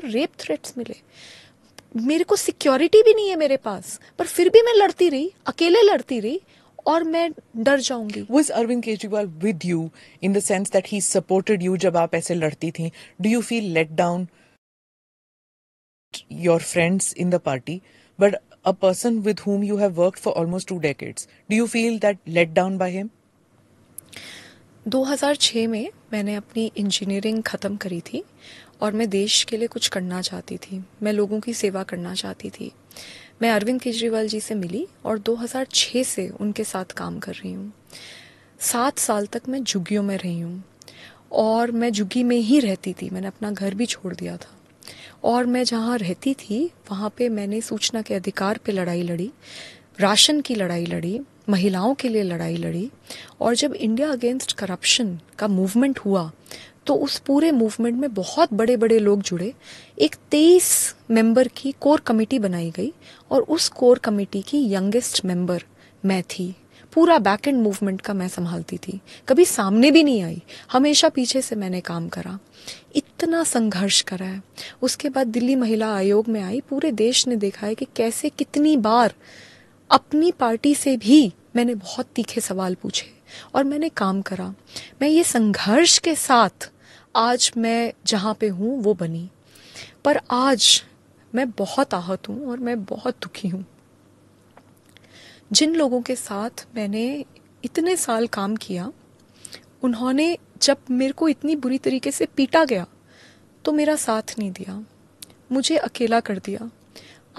बार rape threats मिले मेरे को सिक्योरिटी भी नहीं है मेरे पास पर फिर भी मैं लड़ती रही अकेले लड़ती रही और मैं डर जाऊंगी was Arvind Kejriwal with you in the sense that he supported you जब आप ऐसे लड़ती थी do you feel let down your friends in the party but a person with whom you have work for almost two decades do you feel that let down by him 2006 में मैंने अपनी engineering ख़त्म करी थी और मैं देश के लिए कुछ करना चाहती थी मैं लोगों की सेवा करना चाहती थी मैं अरविंद केजरीवाल जी से मिली और 2006 से उनके साथ काम कर रही हूँ सात साल तक मैं झुग्गियों में रही हूँ और मैं झुग्गी में ही रहती थी मैंने अपना घर भी छोड़ दिया था और मैं जहाँ रहती थी वहाँ पे मैंने सूचना के अधिकार पे लड़ाई लड़ी राशन की लड़ाई लड़ी महिलाओं के लिए लड़ाई लड़ी और जब इंडिया अगेंस्ट करप्शन का मूवमेंट हुआ तो उस पूरे मूवमेंट में बहुत बड़े बड़े लोग जुड़े एक तेईस मेंबर की कोर कमेटी बनाई गई और उस कोर कमेटी की यंगेस्ट मेंबर मैं थी पूरा बैक एंड मूवमेंट का मैं संभालती थी कभी सामने भी नहीं आई हमेशा पीछे से मैंने काम करा इतना संघर्ष करा है उसके बाद दिल्ली महिला आयोग में आई पूरे देश ने देखा है कि कैसे कितनी बार अपनी पार्टी से भी मैंने बहुत तीखे सवाल पूछे और मैंने काम करा मैं ये संघर्ष के साथ आज मैं जहाँ पे हूँ वो बनी पर आज मैं बहुत आहत हूँ और मैं बहुत दुखी हूँ जिन लोगों के साथ मैंने इतने साल काम किया उन्होंने जब मेरे को इतनी बुरी तरीके से पीटा गया तो मेरा साथ नहीं दिया मुझे अकेला कर दिया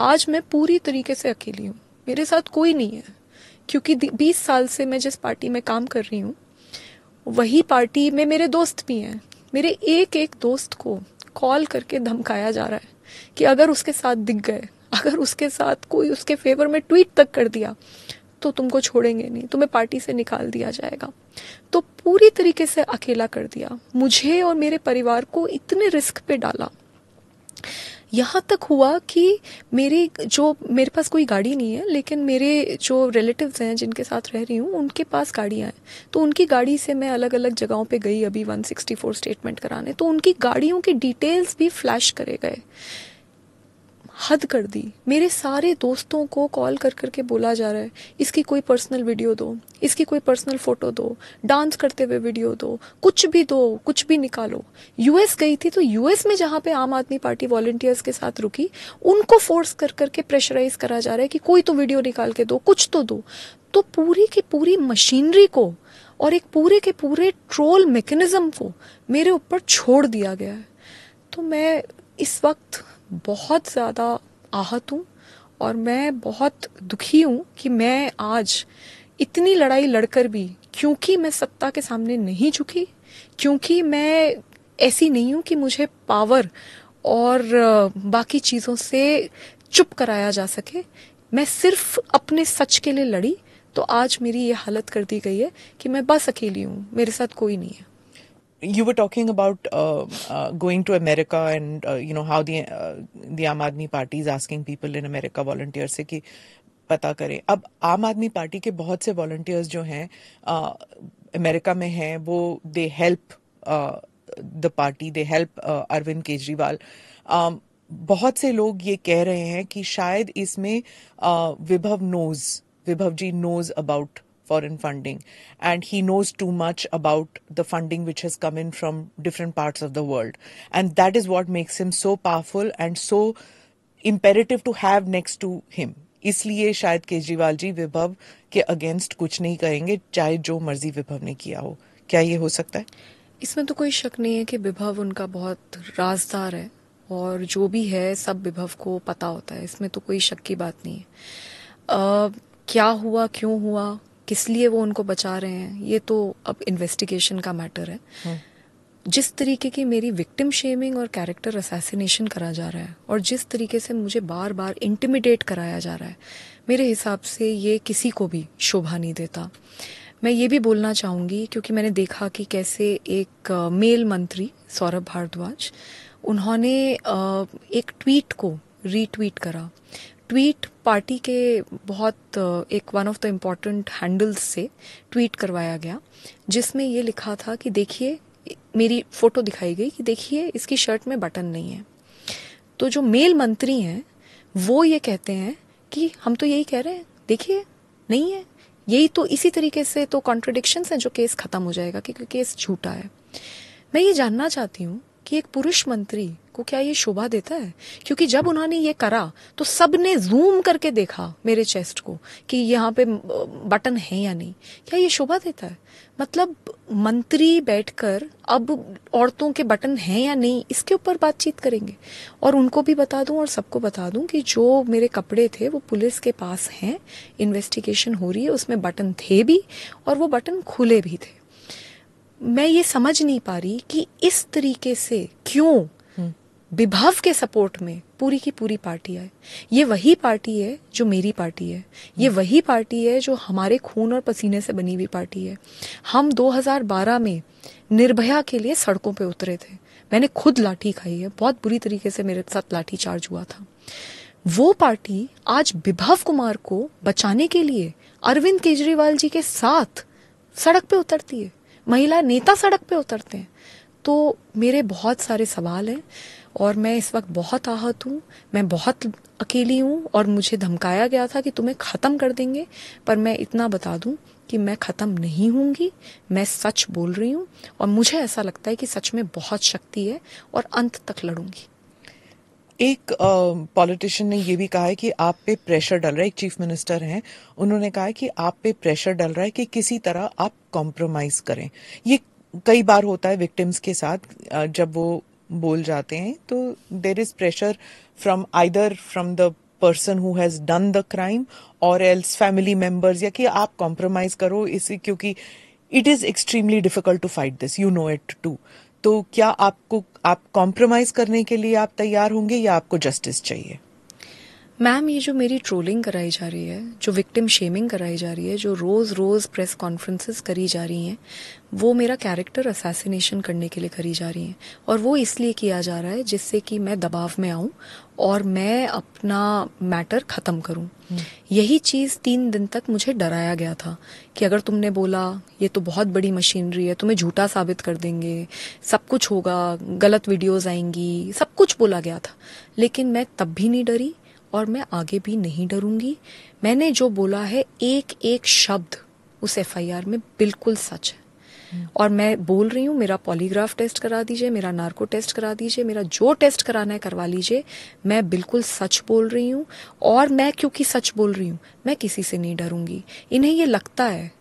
आज मैं पूरी तरीके से अकेली हूँ मेरे साथ कोई नहीं है क्योंकि बीस साल से मैं जिस पार्टी में काम कर रही हूँ वही पार्टी में मेरे दोस्त भी हैं मेरे एक एक दोस्त को कॉल करके धमकाया जा रहा है कि अगर उसके साथ दिख गए अगर उसके साथ कोई उसके फेवर में ट्वीट तक कर दिया तो तुमको छोड़ेंगे नहीं तुम्हें पार्टी से निकाल दिया जाएगा तो पूरी तरीके से अकेला कर दिया मुझे और मेरे परिवार को इतने रिस्क पे डाला यहाँ तक हुआ कि मेरी जो मेरे पास कोई गाड़ी नहीं है लेकिन मेरे जो रिलेटिव्स हैं जिनके साथ रह रही हूँ उनके पास गाड़ियाँ हैं तो उनकी गाड़ी से मैं अलग अलग जगहों पे गई अभी 164 स्टेटमेंट कराने तो उनकी गाड़ियों की डिटेल्स भी फ्लैश करे गए हद कर दी मेरे सारे दोस्तों को कॉल कर करके बोला जा रहा है इसकी कोई पर्सनल वीडियो दो इसकी कोई पर्सनल फ़ोटो दो डांस करते हुए वीडियो दो कुछ भी दो कुछ भी निकालो यूएस गई थी तो यूएस में जहाँ पे आम आदमी पार्टी वॉलेंटियर्स के साथ रुकी उनको फोर्स कर करके प्रेशराइज करा जा रहा है कि कोई तो वीडियो निकाल के दो कुछ तो दो तो पूरी की पूरी मशीनरी को और एक पूरे के पूरे ट्रोल मेकनिज़म को मेरे ऊपर छोड़ दिया गया है तो मैं इस वक्त बहुत ज़्यादा आहत हूँ और मैं बहुत दुखी हूँ कि मैं आज इतनी लड़ाई लड़कर भी क्योंकि मैं सत्ता के सामने नहीं झुकी क्योंकि मैं ऐसी नहीं हूँ कि मुझे पावर और बाकी चीज़ों से चुप कराया जा सके मैं सिर्फ अपने सच के लिए लड़ी तो आज मेरी ये हालत कर दी गई है कि मैं बस अकेली हूँ मेरे साथ कोई नहीं है you were talking about uh, uh, going to America and uh, you know how the uh, the Aam Aadmi Party is asking people in America volunteers se ki पता करें अब आम आदमी पार्टी के बहुत से volunteers जो हैं अमेरिका में हैं वो they help the party they help Arvind Kejriwal um, बहुत से लोग ये कह रहे हैं कि शायद इसमें Vibhav knows Vibhav ji knows about foreign funding, and he knows too much about the funding which has come in from different parts of the world. And that is what makes him so powerful and so imperative to have next to him. इसलिए शायद केजरीवाल जी विभव के against कुछ नहीं कहेंगे चाहे जो मर्जी विभव ने किया हो क्या ये हो सकता है इसमें तो कोई शक नहीं है कि विभव उनका बहुत राजदार है और जो भी है सब विभव को पता होता है इसमें तो कोई शक की बात नहीं है आ, क्या हुआ क्यों हुआ किस लिए वो उनको बचा रहे हैं ये तो अब इन्वेस्टिगेशन का मैटर है हम्म। जिस तरीके की मेरी विक्टिम शेमिंग और कैरेक्टर असैसिनेशन करा जा रहा है और जिस तरीके से मुझे बार बार इंटिमिडेट कराया जा रहा है मेरे हिसाब से ये किसी को भी शोभा नहीं देता मैं ये भी बोलना चाहूँगी क्योंकि मैंने देखा कि कैसे एक मेल मंत्री सौरभ भारद्वाज उन्होंने एक ट्वीट को रीट्वीट करा ट्वीट पार्टी के बहुत एक one of the important handles से ट्वीट करवाया गया जिसमें ये लिखा था कि देखिए मेरी फोटो दिखाई गई कि देखिए इसकी शर्ट में बटन नहीं है तो जो मेल मंत्री हैं वो ये कहते हैं कि हम तो यही कह रहे हैं देखिए नहीं है यही तो इसी तरीके से तो कॉन्ट्रडिक्शंस हैं जो केस ख़त्म हो जाएगा क्योंकि केस झूठा है मैं ये जानना चाहती हूँ कि एक पुरुष मंत्री को क्या ये शोभा देता है क्योंकि जब उन्होंने ये करा तो सब ने जूम करके देखा मेरे चेस्ट को कि यहाँ पे बटन है या नहीं क्या ये शोभा देता है मतलब मंत्री बैठकर अब औरतों के बटन हैं या नहीं इसके ऊपर बातचीत करेंगे और उनको भी बता दूं और सबको बता दूं कि जो मेरे कपड़े थे वो पुलिस के पास हैं इन्वेस्टिगेशन हो रही है उसमें बटन थे भी और वो बटन खुले भी थे मैं ये समझ नहीं पा रही कि इस तरीके से क्यों हम्म। विभव के सपोर्ट में पूरी की पूरी पार्टी है ये वही पार्टी है जो मेरी पार्टी है ये हम्म। वही पार्टी है जो हमारे खून और पसीने से बनी हुई पार्टी है हम 2012 में निर्भया के लिए सड़कों पे उतरे थे मैंने खुद लाठी खाई है बहुत बुरी तरीके से मेरे साथ लाठी चार्ज हुआ था वो पार्टी आज विभव कुमार को बचाने के लिए अरविंद केजरीवाल जी के साथ सड़क पे उतरती है महिला नेता सड़क पे उतरते हैं तो मेरे बहुत सारे सवाल हैं और मैं इस वक्त बहुत आहत हूँ मैं बहुत अकेली हूँ और मुझे धमकाया गया था कि तुम्हें ख़त्म कर देंगे पर मैं इतना बता दूँ कि मैं ख़त्म नहीं होंगी मैं सच बोल रही हूँ और मुझे ऐसा लगता है कि सच में बहुत शक्ति है और अंत तक लड़ूंगी एक पॉलिटिशियन ने ये भी कहा है कि आप पे प्रेशर डल रहा है एक चीफ मिनिस्टर हैं उन्होंने कहा है कि आप पे प्रेशर डल रहा है कि किसी तरह आप कॉम्प्रोमाइज करें ये कई बार होता है विक्टिम्स के साथ जब वो बोल जाते हैं तो there is pressure from either from the person who has done the crime और एल्स फैमिली मेंबर्स या कि आप कॉम्प्रोमाइज करो इसी क्योंकि it is extremely difficult to fight this you know it too तो क्या आपको आप कॉम्प्रोमाइज करने के लिए आप तैयार होंगे या आपको जस्टिस चाहिए मैम ये जो मेरी ट्रोलिंग कराई जा रही है जो विक्टिम शेमिंग कराई जा रही है जो रोज़ रोज़ प्रेस कॉन्फ्रेंसेस करी जा रही हैं वो मेरा कैरेक्टर असैसिनेशन करने के लिए करी जा रही हैं और वो इसलिए किया जा रहा है जिससे कि मैं दबाव में आऊँ और मैं अपना मैटर ख़त्म करूँ यही चीज़ तीन दिन तक मुझे डराया गया था कि अगर तुमने बोला ये तो बहुत बड़ी मशीनरी है तुम्हें झूठा साबित कर देंगे सब कुछ होगा गलत वीडियोज़ आएंगी सब कुछ बोला गया था लेकिन मैं तब भी नहीं डरी और मैं आगे भी नहीं डरूंगी मैंने जो बोला है एक एक शब्द उस एफ में बिल्कुल सच है और मैं बोल रही हूँ मेरा पॉलीग्राफ टेस्ट करा दीजिए मेरा नार्को टेस्ट करा दीजिए मेरा जो टेस्ट कराना है करवा लीजिए मैं बिल्कुल सच बोल रही हूँ और मैं क्योंकि सच बोल रही हूँ मैं किसी से नहीं डरूंगी इन्हें ये लगता है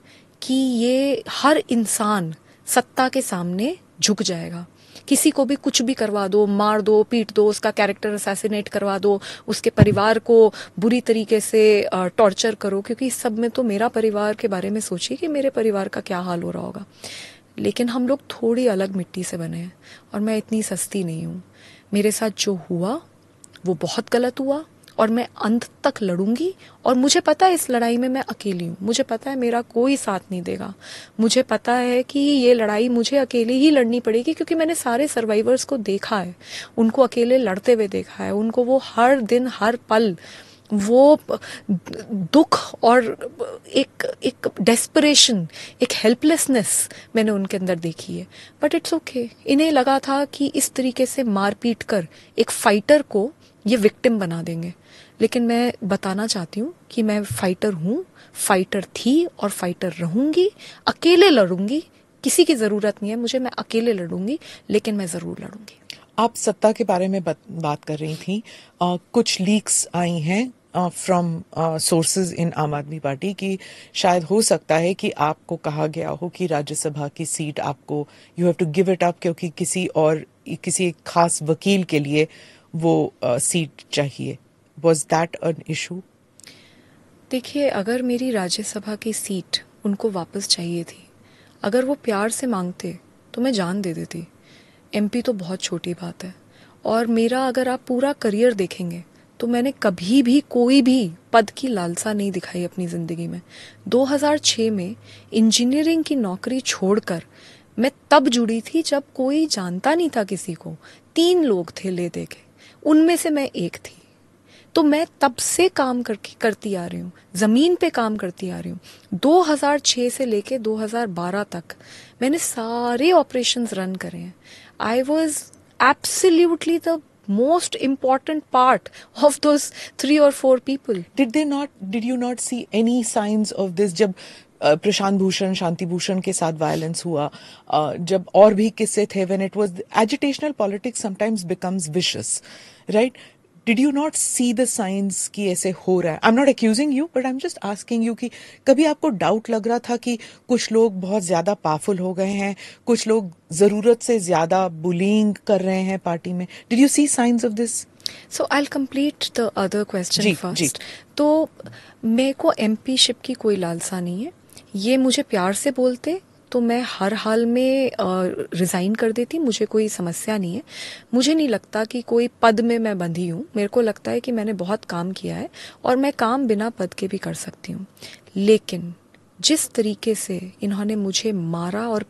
कि ये हर इंसान सत्ता के सामने झुक जाएगा किसी को भी कुछ भी करवा दो मार दो पीट दो उसका कैरेक्टर असैसिनेट करवा दो उसके परिवार को बुरी तरीके से टॉर्चर करो क्योंकि इस सब में तो मेरा परिवार के बारे में सोचिए कि मेरे परिवार का क्या हाल हो रहा होगा लेकिन हम लोग थोड़ी अलग मिट्टी से बने हैं और मैं इतनी सस्ती नहीं हूँ मेरे साथ जो हुआ वो बहुत गलत हुआ और मैं अंत तक लड़ूंगी और मुझे पता है इस लड़ाई में मैं अकेली हूँ मुझे पता है मेरा कोई साथ नहीं देगा मुझे पता है कि ये लड़ाई मुझे अकेली ही लड़नी पड़ेगी क्योंकि मैंने सारे सर्वाइवर्स को देखा है उनको अकेले लड़ते हुए देखा है उनको वो हर दिन हर पल वो दुख और एक एक डेस्परेशन एक हेल्पलेसनेस मैंने उनके अंदर देखी है बट इट्स ओके इन्हें लगा था कि इस तरीके से मारपीट कर एक फाइटर को ये विक्टिम बना देंगे लेकिन मैं बताना चाहती हूँ कि मैं फाइटर हूँ फाइटर थी और फाइटर रहूँगी अकेले लड़ूंगी किसी की ज़रूरत नहीं है मुझे मैं अकेले लड़ूंगी लेकिन मैं ज़रूर लड़ूंगी आप सत्ता के बारे में बत, बात कर रही थी आ, कुछ लीक्स आई हैं फ्रॉम सोर्सेज इन आम आदमी पार्टी कि शायद हो सकता है कि आपको कहा गया हो कि राज्यसभा की सीट आपको you have to give it up क्योंकि किसी और किसी एक खास वकील के लिए वो uh, सीट चाहिए वॉज दैट अन इशू देखिए अगर मेरी राज्यसभा की सीट उनको वापस चाहिए थी अगर वो प्यार से मांगते तो मैं जान दे देती एमपी तो बहुत छोटी बात है और मेरा अगर आप पूरा करियर देखेंगे तो मैंने कभी भी कोई भी पद की लालसा नहीं दिखाई अपनी ज़िंदगी में 2006 में इंजीनियरिंग की नौकरी छोड़कर मैं तब जुड़ी थी जब कोई जानता नहीं था किसी को तीन लोग थे ले दे के उनमें से मैं एक थी तो मैं तब से काम करके करती आ रही हूँ ज़मीन पे काम करती आ रही हूँ 2006 से लेके 2012 तक मैंने सारे ऑपरेशन रन करे हैं I was absolutely the most important part of those three or four people did they not did you not see any signs of this jab Prashant Bhushan Shanti Bhushan के साथ वायलेंस हुआ जब और भी किस्से थे when it was agitational politics sometimes becomes vicious right did you not see the signs कि ऐसे हो रहा है I am not accusing you but I am just asking you कि कभी आपको डाउट लग रहा था कि कुछ लोग बहुत ज़्यादा पावरफुल हो गए हैं कुछ लोग ज़रूरत से ज़्यादा बुलिंग कर रहे हैं पार्टी में did you see signs of this so I complete the other question first तो मेरे को एम शिप की कोई लालसा नहीं है ये मुझे प्यार से बोलते तो मैं हर हाल में रिज़ाइन कर देती मुझे कोई समस्या नहीं है मुझे नहीं लगता कि कोई पद में मैं बंधी हूँ मेरे को लगता है कि मैंने बहुत काम किया है और मैं काम बिना पद के भी कर सकती हूँ लेकिन जिस तरीके से इन्होंने मुझे मारा और